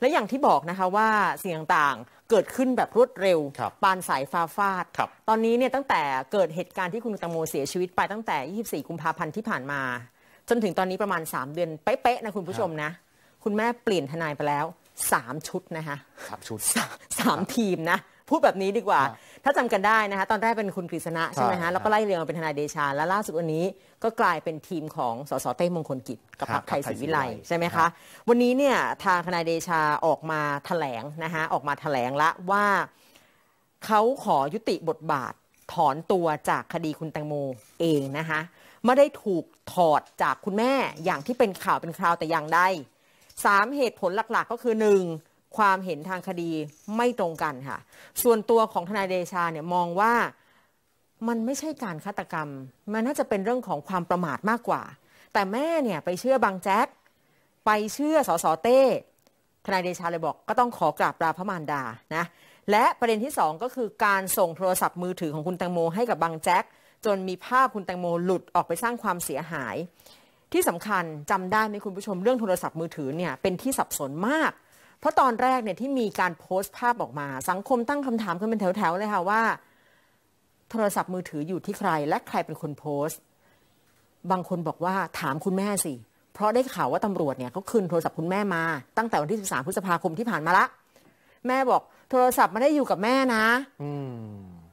และอย่างที่บอกนะคะว่าเสียงต่างเกิดขึ้นแบบรวดเร็ว ปานสายฟ้าฟาด ตอนนี้เนี่ยตั้งแต่เกิดเหตุการณ์ที่คุณตังโมเสียชีวิตไปตั้งแต่ 24 กุมภาพันธ์ที่ผ่านมา จนถึงตอนนี้ประมาณ 3 เดือนเป๊ะ ๆ นะคุณผู้ชมนะ คุณแม่เปลี่ยนทนายไปแล้ว 3 ชุดนะคะสามชุดสามทีมนะพูดแบบนี้ดีกว่า ถ้าจำกันได้นะคะ ตอนแรกเป็นคุณกฤษณะใช่ไหมฮะ แล้วก็ไล่เรียงมาเป็นทนายเดชา และล่าสุดวันนี้ก็กลายเป็นทีมของ สส เต้มงคลกิจกับพรรคไทยศรีวิไลใช่ไหมคะ วันนี้เนี่ยทางทนายเดชาออกมาแถลงนะคะออกมาแถลงละว่าเขาขอยุติบทบาทถอนตัวจากคดีคุณแตงโมเองนะคะไม่ได้ถูกถอดจากคุณแม่อย่างที่เป็นข่าวเป็นคราวแต่อย่างใดสามเหตุผลหลักๆ ก็คือหนึ่งความเห็นทางคดีไม่ตรงกันค่ะ ส่วนตัวของทนายเดชาเนี่ยมองว่ามันไม่ใช่การฆาตกรรมมันน่าจะเป็นเรื่องของความประมาทมากกว่า แต่แม่เนี่ยไปเชื่อบางแจ๊กไปเชื่อสอสอเต้ทนายเดชาเลยบอกก็ต้องขอกราบลาพระมารดานะ และประเด็นที่2ก็คือการส่งโทรศัพท์มือถือของคุณแตงโม ให้กับบางแจ๊คจนมีภาพคุณแตงโมหลุดออกไปสร้างความเสียหาย ที่สำคัญจำได้ไหมคุณผู้ชมเรื่องโทรศัพท์มือถือเนี่ยเป็นที่สับสนมากเพราะตอนแรกเนี่ยที่มีการโพสต์ภาพออกมา สังคมตั้งคำถามขึ้นเป็นแถวๆเลยค่ะว่า โทรศัพท์มือถืออยู่ที่ใคร และใครเป็นคนโพสต์ บางคนบอกว่าถามคุณแม่สิเพราะได้ข่าวว่าตำรวจเนี่ยเขาคืนโทรศัพท์คุณแม่มา ตั้งแต่วันที่ 13 พฤษภาคมที่ผ่านมาละแม่บอก โทรศัพท์ไม่ได้อยู่กับแม่นะ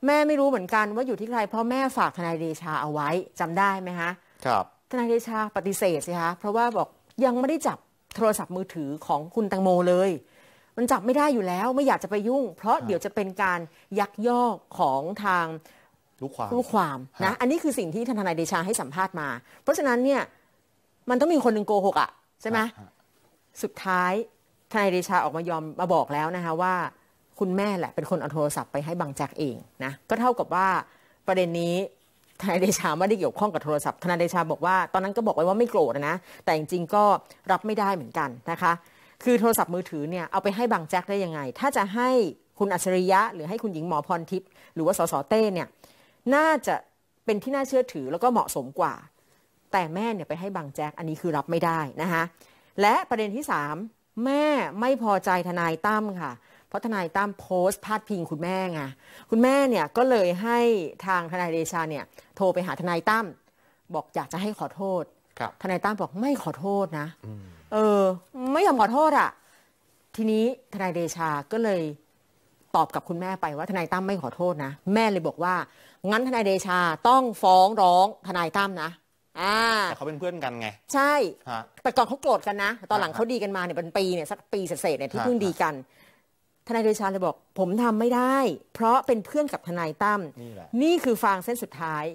แม่ไม่รู้เหมือนกันว่าอยู่ที่ใคร เพราะแม่ฝากทนายเดชาเอาไว้จำได้ไหมคะครับทนายเดชาปฏิเสธสิคะเพราะว่าบอกยังไม่ได้จับโทรศัพท์มือถือของคุณตังโมเลย มันจับไม่ได้อยู่แล้วไม่อยากจะไปยุ่ง เพราะเดี๋ยวจะเป็นการยักยอกของทางลูกความลูกความนะอันนี้คือสิ่งที่ทนายเดชาให้สัมภาษณ์มา เพราะฉะนั้นเนี่ยมันต้องมีคนหนึ่งโกหกอ่ะ ใช่ไหมสุดท้ายทนายเดชาออกมายอมมาบอกแล้วนะคะว่าคุณแม่แหละเป็นคนเอาโทรศัพท์ไปให้บางแจ็คเองนะก็เท่ากับว่าประเด็นนี้ทนายเดชาไม่ได้เกี่ยวข้องกับโทรศัพท์ ทนายเดชาบอกว่า ตอนนั้นก็บอกไว้ว่าไม่โกรธนะ แต่จริงๆก็รับไม่ได้เหมือนกันนะคะ คือโทรศัพท์มือถือเนี่ยเอาไปให้บางแจ็คได้ยังไง ถ้าจะให้คุณอัจฉริยะ หรือให้คุณหญิงหมอพรทิพย์หรือว่าสสเต้เนี่ย น่าจะเป็นที่น่าเชื่อถือแล้วก็เหมาะสมกว่า แต่แม่เนี่ยไปให้บางแจ็ค อันนี้คือรับไม่ได้นะคะ และประเด็นที่3แม่ไม่พอใจทนายตั้มค่ะราะทนายตั้มโพสต์พาดพิงคุณแม่ไงคุณแม่เนี่ยก็เลยให้ทางทนายเดชาเนี่ย โทรไปหาทนายตั้มบอก อยากจะให้ขอโทษทนายตั้มบอกไม่ขอโทษนะเออ ไม่ยอมขอโทษอ่ะทีนี้ทนายเดชาก็เลยตอบกับคุณแม่ไปว่าทนายตั้มไม่ขอโทษนะ แม่เลยบอกว่า งั้นทนายเดชา ต้องฟ้องร้องทนายตั้มนะอ่าแต่เขาเป็นเพื่อนกันไง ใช่แต่ก่อนเขาโกรธกันนะ ตอนหลังเขาดีกันมาเนี่ยเป็นปีเนี่ยสักปีเศษเนี่ยที่เพิ่งดีกันทนายเดชาเลยบอกผมทำไม่ได้ เพราะเป็นเพื่อนกับทนายตั้มนี่คือฟางเส้นสุดท้าย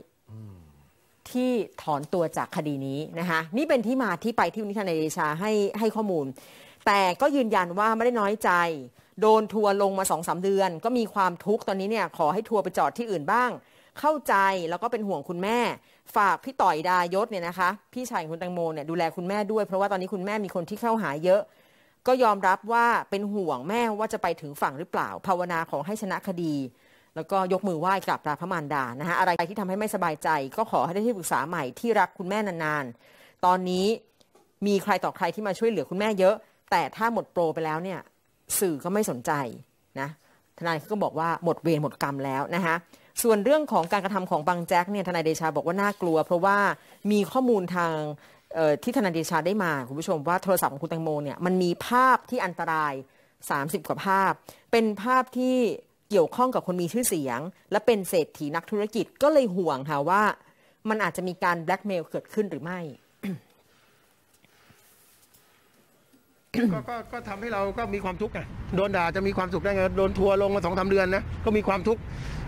ที่ถอนตัวจากคดีนี้นะคะนี่เป็นที่มาที่ไปที่วันนี้ทนายเดชาให้ให้ข้อมูล แต่ก็ยืนยันว่าไม่ได้น้อยใจ โดนทัวลงมาสองสาเดือน ก็มีความทุกข์ตอนนี้เนี่ย ขอให้ทัวไปจอดที่อื่นบ้าง เข้าใจแล้วก็เป็นห่วงคุณแม่ ฝากพี่ต่อยดายศเนี่ยนะคะพี่ชายคุณตังโมเนี่ยดูแลคุณแม่ด้วย เพราะว่าตอนนี้คุณแม่มีคนที่เข้าหาเยอะก็ยอมรับว่าเป็นห่วงแม่ว่าจะไปถึงฝั่งหรือเปล่าภาวนาขอให้ชนะคดี แล้วก็ยกมือไหว้กราบพระมารดานะฮะอะไรที่ทำให้ไม่สบายใจ ก็ขอให้ได้ที่ปรึกษาใหม่ที่รักคุณแม่นานๆตอนนี้มีใครต่อใครที่มาช่วยเหลือคุณแม่เยอะ แต่ถ้าหมดโปรไปแล้วเนี่ยสื่อก็ไม่สนใจนะทนายก็บอกว่าหมดเวรหมดกรรมแล้วนะคะส่วนเรื่องของการกระทำของบังแจ็คเนี่ยทนายเดชาบอกว่าน่ากลัว เพราะว่ามีข้อมูลทางที่ธนายเดชาได้มา คุณผู้ชมว่าโทรศัพท์ของคุณแตงโมเนี่ยมันมีภาพที่อันตราย 30 กว่าภาพ เป็นภาพที่เกี่ยวข้องกับคนมีชื่อเสียง และเป็นเศรษฐีนักธุรกิจก็เลยห่วงค่ะว่ามันอาจจะมีการแบล็กเมลเกิดขึ้นหรือไม่ ก็ก็ทํทำให้เราก็มีความทุกข์ไงโดนด่าจะมีความสุขได้ไงโดนทัวลงมาสองสาเดือนนะก็มีความทุกข์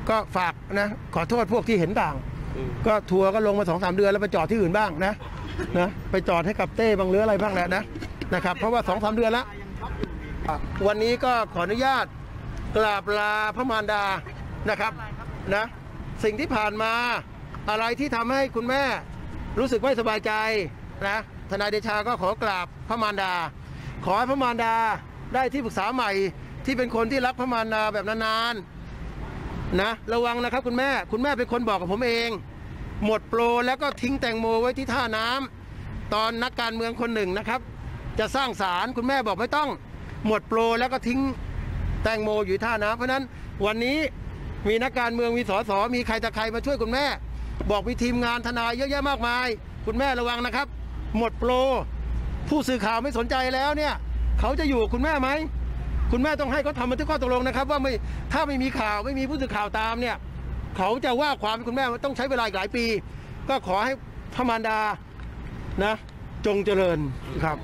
ก็ฝากนะขอโทษพวกที่เห็นต่างก็ทัวก็ลงมาสองสาเดือนแล้วไปจอดที่อื่นบ้างนะนะไปจอดให้กับเต้บางเรืออะไรบ้างแหละนะนะครับ เพราะว่าสองสามเดือนแล้ววันนี้ก็ขออนุญาตกราบลาพระมารดานะครับนะสิ่งที่ผ่านมาอะไรที่ทำให้คุณแม่รู้สึกไม่สบายใจนะทนายเดชาก็ขอกราบพระมารดา ขอให้พระมารดาได้ที่ปรึกษาใหม่ที่เป็นคนที่รักพระมารดาแบบนานๆนะระวังนะครับคุณแม่คุณแม่เป็นคนบอกกับผมเองหมดโปรแล้วก็ทิ้งแตงโมไว้ที่ท่าน้ำ ตอนนักการเมืองคนหนึ่งนะครับ จะสร้างสารคุณแม่บอกไม่ต้อง หมดโปรแล้วก็ทิ้งแตงโมอยู่ท่าน้ำเพราะนั้นวันนี้มีนักการเมืองมีสสมีใครตะใครมาช่วยคุณแม่ บอกมีทีมงานทนายเยอะแยะมากมาย คุณแม่ระวังนะครับ หมดโปรผู้สื่อข่าวไม่สนใจแล้วเนี่ยเขาจะอยู่คุณแม่ไหมคุณแม่ต้องให้เขาทำบันทึกข้อตกลงนะครับ ว่าไม่ถ้าไม่มีข่าวไม่มีผู้สื่อข่าวตามเนี่ยเขาจะว่าความคุณแม่ต้องใช้เวลาหลายปี ก็ขอให้พระมารดานะ จงเจริญครับ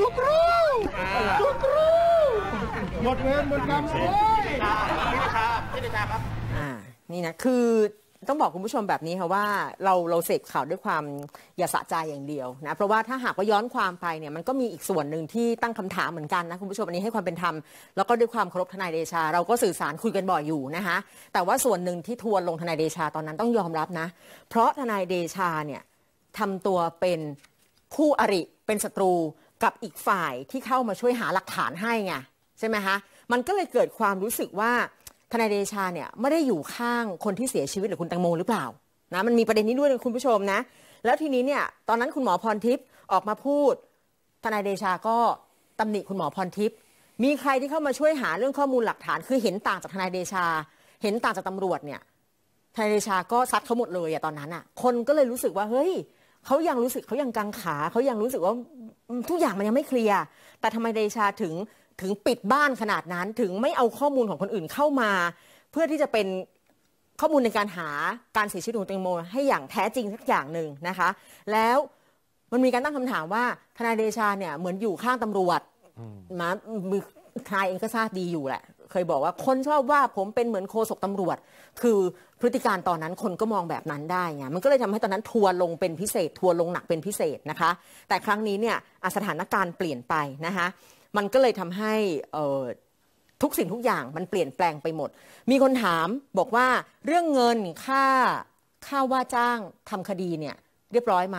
ทุกรูทุกรูหมดเวรหมดกรรมเลยพี่าพี่าครับนี่นะคือต้องบอกคุณผู้ชมแบบนี้ค่ะว่าเราเราเสพข่าวด้วยความอย่าสะใจอย่างเดียวนะเพราะว่าถ้าหากว่าย้อนความไปเนี่ยมันก็มีอีกส่วนหนึ่งที่ตั้งคำถามเหมือนกันนะคุณผู้ชมอันนี้ให้ความเป็นธรรมแล้วก็ด้วยความเคารพทนายเดชาเราก็สื่อสารคุยกันบ่อยอยู่นะคะแต่ว่าส่วนหนึ่งที่ทวนลงทนายเดชาตอนนั้นต้องยอมรับนะ เพราะทนายเดชาเนี่ยทำตัวเป็นคู่อริเป็นศัตรูกับอีกฝ่ายที่เข้ามาช่วยหาหลักฐานให้ไงใช่ไหมคะมันก็เลยเกิดความรู้สึกว่าทนายเดชาเนี่ยไม่ได้อยู่ข้างคนที่เสียชีวิตหรือคุณตังโมหรือเปล่านะมันมีประเด็นนี้ด้วยนะคุณผู้ชมนะ แล้วทีนี้เนี่ย ตอนนั้นคุณหมอพรทิพย์ออกมาพูด ทนายเดชาก็ตำหนิคุณหมอพรทิพย์มีใครที่เข้ามาช่วยหาเรื่องข้อมูลหลักฐาน คือเห็นต่างจากทนายเดชา เห็นต่างจากตำรวจเนี่ย ทนายเดชาก็ซัดเขาหมดเลยอะตอนนั้นอะคนก็เลยรู้สึกว่าเฮ้ยเขายังรู้สึกเขายังกังขาเขายังรู้สึกว่าทุกอย่างมันยังไม่เคลียร์แต่ทำไมเดชาถึงถึงปิดบ้านขนาดนั้นถึงไม่เอาข้อมูลของคนอื่นเข้ามา เพื่อที่จะเป็นข้อมูลในการหาการเสียชีวิตของแตงโมให้อย่างแท้จริงสักอย่างหนึ่งนะคะ แล้วมันมีการตั้งคำถามว่าทนายเดชาเนี่ยเหมือนอยู่ข้างตำรวจมาทนายเองก็ทราบดีอยู่แหละ เคยบอกว่าคนชอบว่าผมเป็นเหมือนโคศกตำรวจ คือพฤติการตอนนั้นคนก็มองแบบนั้นได้ไงมันก็เลยทำให้ตอนนั้นทัวลงเป็นพิเศษ ทัวลงหนักเป็นพิเศษนะคะ แต่ครั้งนี้เนี่ยสถานการณ์เปลี่ยนไปนะคะมันก็เลยทำให้ทุกสิ่งทุกอย่างมันเปลี่ยนแปลงไปหมด มีคนถามบอกว่าเรื่องเงินค่าค่าว่าจ้างทำคดีเนี่ยเรียบร้อยไหม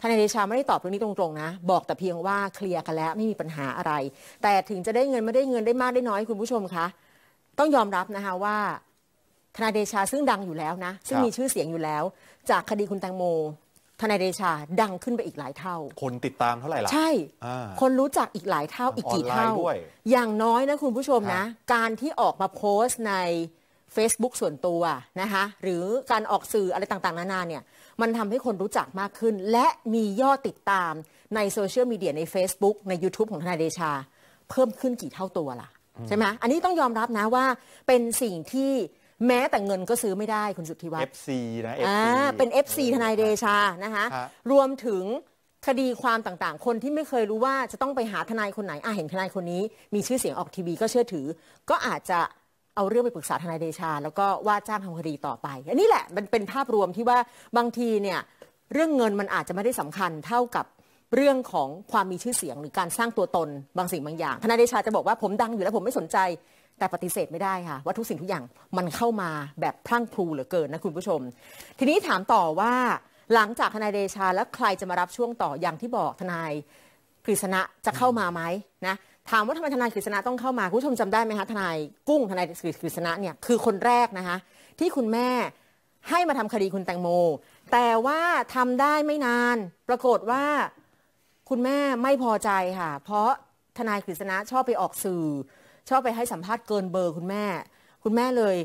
ทนายเดชาไม่ได้ตอบเรื่องนี้ตรงๆนะบอกแต่เพียงว่าเคลียร์กันแล้วไม่มีปัญหาอะไร แต่ถึงจะได้เงิน ไม่ได้เงินได้มากได้น้อยคุณผู้ชมคะต้องยอมรับนะคะว่าทนายเดชาซึ่งดังอยู่แล้วนะซึ่งมีชื่อเสียงอยู่แล้ว จากคดีคุณแตงโมทนายเดชาดังขึ้นไปอีกหลายเท่า คนติดตามเท่าไหร่ล่ะใช่ คนรู้จักอีกหลายเท่าอีกกี่เท่า อย่างน้อยนะคุณผู้ชมนะ การที่ออกมาโพสต์ใน Facebook ส่วนตัวนะคะหรือการออกสื่ออะไรต่างๆ นานาเนี่ย มันทำให้คนรู้จักมากขึ้น และมียอดติดตามในโซเชียลมีเดียใน Facebook ใน YouTube ของทนายเดชา เพิ่มขึ้นกี่เท่าตัวล่ะ ใช่ไหมอันนี้ต้องยอมรับนะว่าเป็นสิ่งที่แม้แต่เงินก็ซื้อไม่ได้คุณสุทธิวัฒน์ FC นะ FC เป็น FC ทนายเดชา นะคะรวมถึงคดีความต่างๆ คนที่ไม่เคยรู้ว่าจะต้องไปหาทนายคนไหนอ่เห็นทนายคนนี้มีชื่อเสียงออกทีวีก็เชื่อถือ ก็อาจจะเอาเรื่องไปปรึกษาทนายเดชา แล้วก็ว่าจ้างทำคดีต่อไป อันนี้แหละมันเป็นภาพรวมที่ว่าบางทีเนี่ยเรื่องเงินมันอาจจะไม่ได้สำคัญ เท่ากับเรื่องของความมีชื่อเสียงหรือการสร้างตัวตน บางสิ่งบางอย่าง ทนายเดชาจะบอกว่าผมดังอยู่แล้วผมไม่สนใจแต่ปฏิเสธไม่ได้ค่ะว่าทุกสิ่งทุกอย่างมันเข้ามาแบบพรั่งพลูเหลือเกินนะคุณผู้ชม ทีนี้ถามต่อว่า หลังจากทนายเดชาแล้วใครจะมารับช่วงต่ออย่างที่บอกทนายกฤษณะจะเข้ามาไหมนะถามว่าทำไมทนายกฤษณะต้องเข้ามาคุณผู้ชมจำได้ไหมคะทนายกุ้งทนายกฤษณะเนี่ยคือคนแรกนะคะที่คุณแม่ให้มาทำคดีคุณแตงโม แต่ว่าทำได้ไม่นาน ปรากฏว่า คุณแม่ไม่พอใจค่ะ เพราะทนายกฤษณะชอบไปออกสื่อชอบไปให้สัมภาษณ์เกินเบอร์คุณแม่ คุณแม่เลย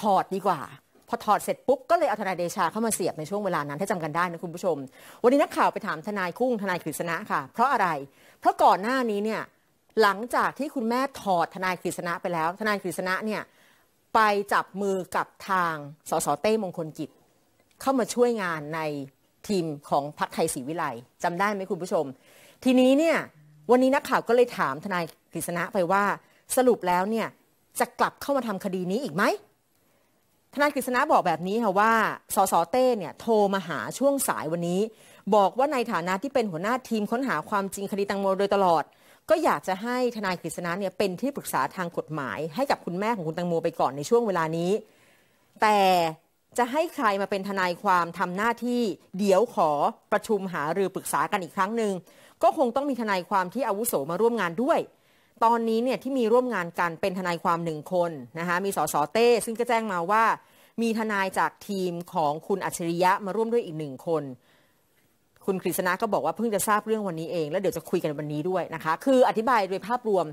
ถอดดีกว่า พอถอดเสร็จปุ๊บก็เลยเอาทนายเดชาเข้ามาเสียบในช่วงเวลานั้นถ้าจำกันได้นะคุณผู้ชม วันนี้นักข่าวไปถามทนายคุ้งทนายกฤษณะค่ะ เพราะอะไร เพราะก่อนหน้านี้เนี่ยหลังจากที่คุณแม่ถอดทนายกฤษณะไปแล้ว ทนายกฤษณะเนี่ยไปจับมือกับทางสสเต้มงคลกิจเข้ามาช่วยงานในทีมของพรรคไทยศรีวิไลจำได้ไหมคุณผู้ชม ทีนี้เนี่ยวันนี้นักข่าวก็เลยถามทนายกฤษณะไปว่าสรุปแล้วเนี่ยจะกลับเข้ามาทำคดีนี้อีกไหมทนายกฤษณะบอกแบบนี้ค่ะว่าสสเต้เนี่ยโทรมาหาช่วงสายวันนี้ บอกว่าในฐานะที่เป็นหัวหน้าทีมค้นหาความจริงคดีตังโมโดยตลอด ก็อยากจะให้ทนายกฤษณะเนี่ยเป็นที่ปรึกษาทางกฎหมาย ให้กับคุณแม่ของคุณ ตังโมไปก่อนในช่วงเวลานี้ แต่จะให้ใครมาเป็นทนายความทำหน้าที่เดี๋ยวขอประชุมหารือปรึกษากันอีกครั้งหนึ่งก็คงต้องมีทนายความที่อาวุโสมาร่วมงานด้วยตอนนี้เนี่ยที่มีร่วมงานกันเป็นทนายความหนึ่งคนนะคะมีสสเต้ซึ่งก็แจ้งมาว่ามีทนายจากทีมของคุณอัจฉริยะมาร่วมด้วยอีกหนึ่งคน คุณกฤษณะก็บอกว่าเพิ่งจะทราบเรื่องวันนี้เองแล้วเดี๋ยวจะคุยกันวันนี้ด้วยนะคะคืออธิบายโดยภาพรวม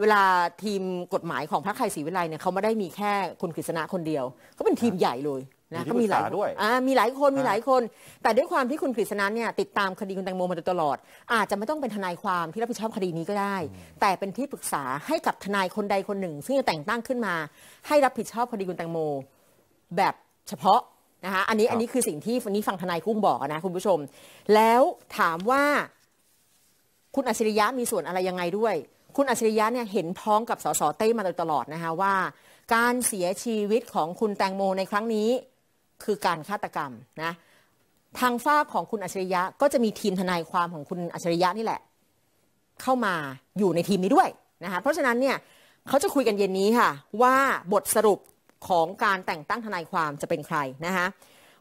เวลาทีมกฎหมายของพระไคยศรีวิไลเนี่ยเขาไม่ได้มีแค่คุณกฤษณะคนเดียวก็เป็นทีมใหญ่เลยนะก็มี หลาย ด้วยมี หลาย คน มี หลาย คน แต่ ด้วย ความที่คุณกฤษณะเนี่ย ติด ตาม คดี คุณ แตงโม มา ตลอด อาจจะ ไม่ ต้อง เป็น ทนาย ความ ที่รับผิดชอบ คดี นี้ ก็ ได้ แต่ เป็น ที่ ปรึกษา ให้ กับ ทนาย คน ใด คน หนึ่ง ซึ่ง จะ แต่งตั้ง ขึ้น มา ให้ รับ ผิด ชอบ คดี คุณ แตงโม แบบเฉพาะ นะคะอันนี้ อันนี้ คือ สิ่ง ที่วันนี้ฟังทนายกุ้งบอกนะ คุณผู้ชม แล้ว ถาม ว่า คุณ อัจฉริยะ มี ส่วนอะไรยังไงด้วย คุณอัจฉริยะเนี่ยเห็นพ้องกับสสเต้มาโดยตลอดนะคะว่าการเสียชีวิตของคุณแตงโมในครั้งนี้คือการฆาตกรรมนะทางฝ้าของคุณอัจฉริยะก็จะมีทีมทนายความของคุณอัจฉริยะนี่แหละเข้ามาอยู่ในทีมนี้ด้วยนะคะเพราะฉะนั้นเนี่ยเขาจะคุยกันเย็นนี้ค่ะว่าบทสรุปของการแต่งตั้งทนายความจะเป็นใครนะคะ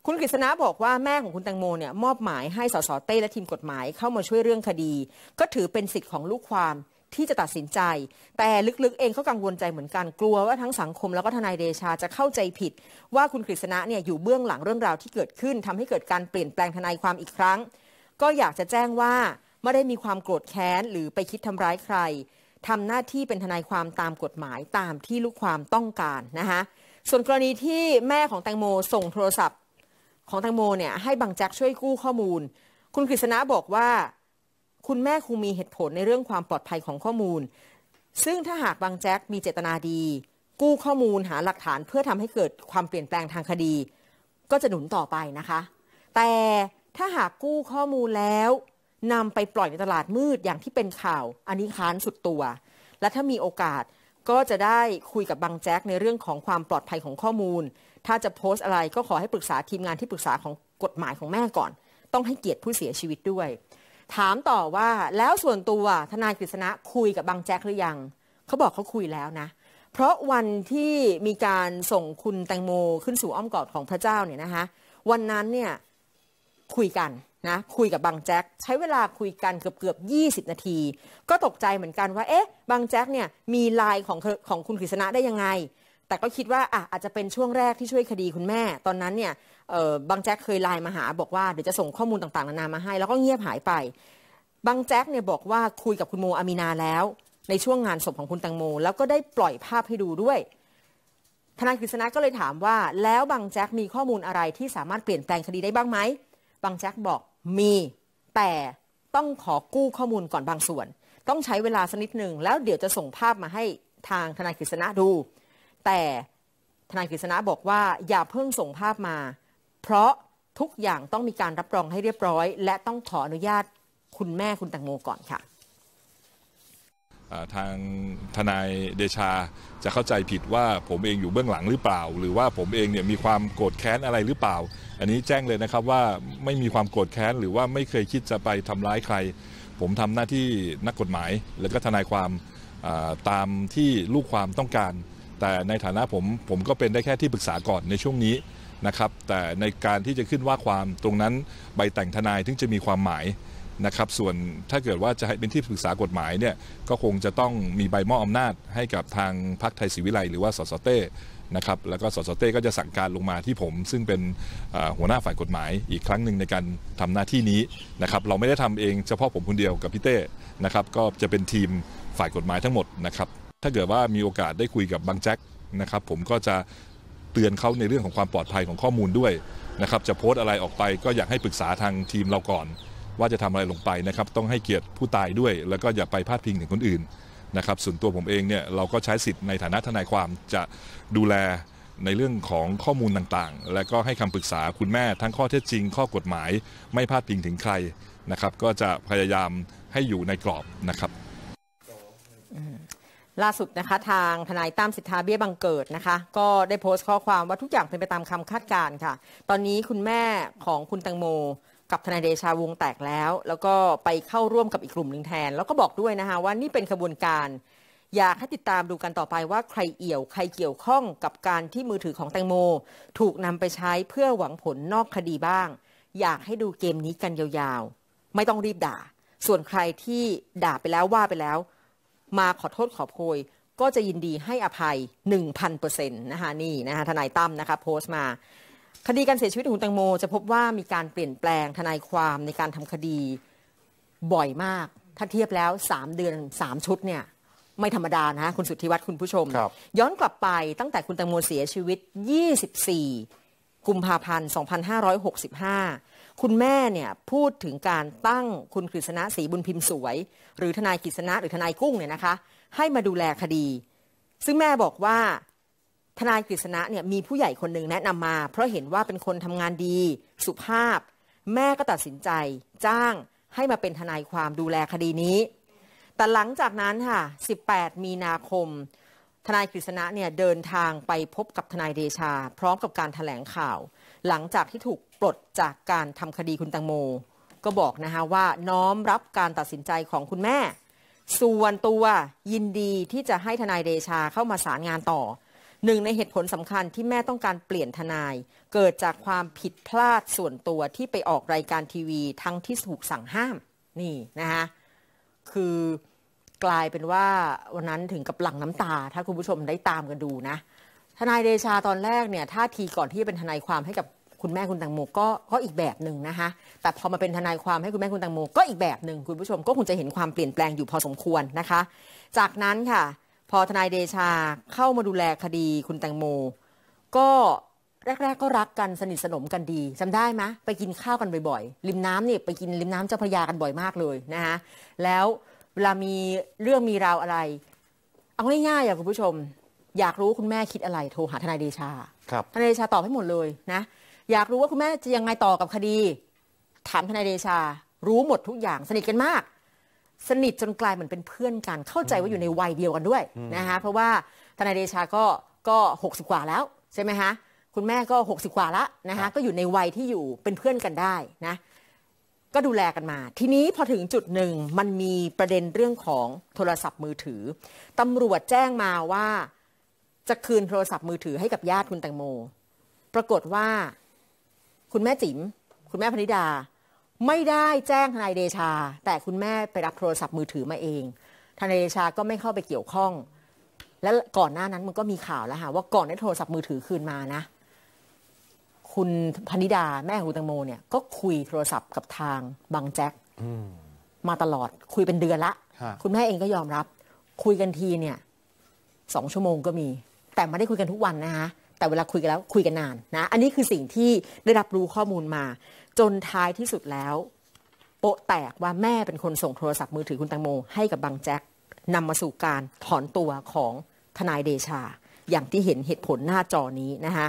คุณกฤษณะบอกว่าแม่ของคุณแตงโมเนี่ยมอบหมายให้สสเต้และทีมกฎหมายเข้ามาช่วยเรื่องคดี ก็ถือเป็นสิทธิ์ของลูกความที่จะตัดสินใจ แต่ลึกๆ เองเขากังวลใจเหมือนกัน กลัวว่าทั้งสังคมแล้วก็ทนายเดชาจะเข้าใจผิด ว่าคุณกฤษณะเนี่ยอยู่เบื้องหลังเรื่องราวที่เกิดขึ้น ทำให้เกิดการเปลี่ยนแปลงทนายความอีกครั้ง ก็อยากจะแจ้งว่าไม่ได้มีความโกรธแค้นหรือไปคิดทำร้ายใคร ทำหน้าที่เป็นทนายความตามกฎหมายตามที่ลูกความต้องการนะคะส่วนกรณีที่แม่ของแตงโมส่งโทรศัพท์ของแตงโมเนี่ยให้บังแจ็คช่วยกู้ข้อมูล คุณกฤษณะบอกว่าคุณแม่คงมีเหตุผลในเรื่องความปลอดภัยของข้อมูล ซึ่งถ้าหากบางแจ็คมีเจตนาดี กู้ข้อมูลหาหลักฐานเพื่อทำให้เกิดความเปลี่ยนแปลงทางคดี ก็จะหนุนต่อไปนะคะ แต่ถ้าหากกู้ข้อมูลแล้วนำไปปล่อยในตลาดมืดอย่างที่เป็นข่าว อันนี้ค้านสุดตัว และถ้ามีโอกาสก็จะได้คุยกับบางแจ็คในเรื่องของความปลอดภัยของข้อมูล ถ้าจะโพสต์อะไรก็ขอให้ปรึกษาทีมงานที่ปรึกษาของกฎหมายของแม่ก่อน ต้องให้เกียรติผู้เสียชีวิตด้วยถามต่อว่าแล้วส่วนตัวทนายกฤษณะคุยกับบางแจ็คหรือยังเขาบอกเขาคุยแล้วนะเพราะวันที่มีการส่งคุณแตงโมขึ้นสู่อ้อมกอดของพระเจ้าเนี่ยนะคะวันนั้นเนี่ยคุยกันนะคุยกับบางแจ็คใช้เวลาคุยกันเกือบเกือบยีนาที ก็ตกใจเหมือนกันว่าเอ๊ะบางแจ็คเนี่ยมีไลน์ของของคุณกฤษณะได้ยังไงแต่ก็คิดว่าอ่ะอาจจะเป็นช่วงแรกที่ช่วยคดีคุณแม่ ตอนนั้นเนี่ยบางแจ็คเคยไลน์มาหาบอกว่าเดี๋ยวจะส่งข้อมูลต่างๆนานามาให้ แล้วก็เงียบหายไปบางแจ็คเนี่ยบอกว่าคุยกับคุณโมอามีนาแล้ว ในช่วงงานศพของคุณตังโมแล้วก็ได้ปล่อยภาพให้ดูด้วยทนายกฤษณะก็เลยถามว่า แล้วบางแจ็คมีข้อมูลอะไรที่สามารถเปลี่ยนแปลงคดีได้บ้างไหมบางแจ็คบอกมีแต่ ต้องขอกู้ข้อมูลก่อนบางส่วน ต้องใช้เวลาสักนิดหนึ่งแล้วเดี๋ยวจะส่งภาพมาให้ทางทนายกฤษณะดูแต่ทนายกฤษณะบอกว่าอย่าเพิ่งส่งภาพมา เพราะทุกอย่างต้องมีการรับรองให้เรียบร้อย และต้องขออนุญาตคุณแม่คุณแตงโมก่อนค่ะทางทนายเดชาจะเข้าใจผิดว่าผมเองอยู่เบื้องหลังหรือเปล่า หรือว่าผมเองเนี่ยมีความโกรธแค้นอะไรหรือเปล่า อันนี้แจ้งเลยนะครับว่าไม่มีความโกรธแค้นหรือว่าไม่เคยคิดจะไปทำร้ายใคร ผมทำหน้าที่นักกฎหมาย และก็ทนายความตามที่ลูกความต้องการแต่ในฐานะผมผมก็เป็นได้แค่ที่ปรึกษาก่อนในช่วงนี้นะครับแต่ในการที่จะขึ้นว่าความตรงนั้นใบแต่งทนายถึงจะมีความหมายนะครับส่วนถ้าเกิดว่าจะให้เป็นที่ปรึกษากฎหมายเนี่ยก็คงจะต้องมีใบมอบอำนาจให้กับทางพรรคไทยศรีวิไลหรือว่าสสเต้นะครับแล้วก็สสเต้ก็จะสั่งการลงมาที่ผม ซึ่งเป็นหัวหน้าฝ่ายกฎหมาย อีกครั้งหนึ่งในการทำหน้าที่นี้นะครับ เราไม่ได้ทำเองเฉพาะผมคนเดียวกับพี่เต้นะครับก็จะเป็นทีมฝ่ายกฎหมายทั้งหมดนะครับถ้าเกิดว่ามีโอกาสได้คุยกับบางแจ็คนะครับ ผมก็จะเตือนเขาในเรื่องของความปลอดภัยของข้อมูลด้วยนะครับ จะโพสต์อะไรออกไปก็อยากให้ปรึกษาทางทีมเราก่อน ว่าจะทำอะไรลงไปนะครับ ต้องให้เกียรติผู้ตายด้วย แล้วก็อย่าไปพาดพิงถึงคนอื่นนะครับส่วนตัวผมเองเนี่ยเราก็ใช้สิทธิ์ในฐานะทนายความจะดูแลในเรื่องของข้อมูลต่างๆ และก็ให้คำปรึกษาคุณแม่ทั้งข้อเท็จจริงข้อกฎหมายไม่พาดพิงถึงใครนะครับก็จะพยายามให้อยู่ในกรอบนะครับล่าสุดนะคะทางทนายตั้มสิทธาเบี้ยบังเกิดนะคะ ก็ได้โพสต์ข้อความว่าทุกอย่างเป็นไปตามคำคาดการณ์ค่ะ ตอนนี้คุณแม่ของคุณตังโม กับทนายเดชาวงแตกแล้ว แล้วก็ไปเข้าร่วมกับอีกกลุ่มหนึ่งแทน แล้วก็บอกด้วยนะคะ ว่านี่เป็นขบวนการ อยากให้ติดตามดูกันต่อไปว่าใครเอี่ยวใครเกี่ยวข้องกับการที่มือถือของแตงโม ถูกนำไปใช้เพื่อหวังผลนอกคดีบ้าง อยากให้ดูเกมนี้กันยาวๆ ไม่ต้องรีบด่า ส่วนใครที่ด่าไปแล้วว่าไปแล้วมาขอโทษขอโพยก็จะยินดีให้อภัย 1,000%นะคะนี่นะคะทนายตั้มนะคะโพสต์มา คดีการเสียชีวิตของแตงโมจะพบว่ามีการเปลี่ยนแปลงทนายความในการทำคดีบ่อยมาก ถ้าเทียบแล้ว 3 เดือน 3 ชุดเนี่ยไม่ธรรมดานะคุณสุทธิวัฒน์คุณผู้ชม ย้อนกลับไปตั้งแต่คุณแตงโมเสียชีวิต 24 กุมภาพันธ์ 2565คุณแม่เนี่ยพูดถึงการตั้งคุณกฤษณะศรีบุญพิมพ์สวย หรือทนายกฤษณะหรือทนายกุ้งเนี่ยนะคะให้มาดูแลคดี ซึ่งแม่บอกว่า ทนายกฤษณะเนี่ยมีผู้ใหญ่คนหนึ่งแนะนำมา เพราะเห็นว่าเป็นคนทำงานดีสุภาพ แม่ก็ตัดสินใจจ้างให้มาเป็นทนายความดูแลคดีนี้ แต่หลังจากนั้นค่ะ 18 มีนาคม ทนายกฤษณะเนี่ยเดินทางไปพบกับทนายเดชา พร้อมกับการถแถลงข่าวหลังจากที่ถูกปลดจากการทำคดีคุณตังโม ก็บอกนะคะว่าน้อมรับการตัดสินใจของคุณแม่ส่วนตัวยินดีที่จะให้ทนายเดชาเข้ามาสารงานต่อหนึ่งในเหตุผลสำคัญที่แม่ต้องการเปลี่ยนทนายเกิดจากความผิดพลาดส่วนตัวที่ไปออกรายการทีวีทั้งที่ถูกสั่งห้ามนี่นะคะคือกลายเป็นว่าวันนั้นถึงกับหลั่งน้ำตา ถ้าคุณผู้ชมได้ตามกันดูนะทนายเดชาตอนแรกเนี่ยท่าทีก่อนที่จะเป็นทนายความให้กับคุณแม่คุณตังโม ก็ก็อีกแบบหนึ่งนะคะแต่พอมาเป็นทนายความให้คุณแม่คุณตังโมก็อีกแบบหนึ่งคุณผู้ชมก็คงจะเห็นความเปลี่ยนแปลงอยู่พอสมควรนะคะ จากนั้นค่ะ พอทนายเดชาเข้ามาดูแลคดีคุณตังโมก็แรกๆก็รักกันสนิทสนมกันดีจำาได้ไหมไปกินข้าวกันบ่อยๆริมน้ำเนี่ยไปกินริมน้ำเจ้าพระยากันบ่อยมากเลยนะคะแล้วเวลามีเรื่องมีราวอะไร เอาง่ายๆอ่ะคุณผู้ชมอยากรู้คุณแม่คิดอะไร โทรหาทนายเดชา ครับ ทนายเดชาตอบให้หมดเลยนะอยากรู้ว่าคุณแม่จะยังไงต่อกับคดี ถามทนายเดชา รู้หมดทุกอย่าง สนิทกันมาก สนิทจนกลายเหมือนเป็นเพื่อนกัน เข้าใจว่าอยู่ในวัยเดียวกันด้วยนะคะเพราะว่าทนายเดชาก็ก็หกสิบกว่าแล้วใช่ไหมคะคุณแม่ก็หกสิบกว่าละนะคะก็อยู่ในวัยที่อยู่เป็นเพื่อนกันได้นะก็ดูแลกันมา ทีนี้พอถึงจุดหนึ่งมันมีประเด็นเรื่องของโทรศัพท์มือถือตำรวจแจ้งมาว่าจะคืนโทรศัพท์มือถือให้กับญาติคุณแตงโม ปรากฏว่า คุณแม่จิ๋มคุณแม่พนิดา ไม่ได้แจ้งทนายเดชา แต่คุณแม่ไปรับโทรศัพท์มือถือมาเองทนายเดชาก็ไม่เข้าไปเกี่ยวข้อง และก่อนหน้านั้นมันก็มีข่าวแล้วค่ะว่าก่อนได้โทรศัพท์มือถือคืนมานะคุณพนิดาแม่ของคุณแตงโม เนี่ยก็คุยโทรศัพท์กับทางบางแจ็คมาตลอด คุยเป็นเดือนละ คุณแม่เองก็ยอมรับคุยกันทีเนี่ยสองชั่วโมงก็มีแต่ไม่ได้คุยกันทุกวันนะคะแต่เวลาคุยกันแล้วคุยกันนานนะ อันนี้คือสิ่งที่ได้รับรู้ข้อมูลมา จนท้ายที่สุดแล้ว โปะแตกว่าแม่เป็นคนส่งโทรศัพท์มือถือคุณตังโมให้กับบังแจ็คนำมาสู่การถอนตัวของทนายเดชาอย่างที่เห็นเหตุผลหน้าจอนี้นะคะ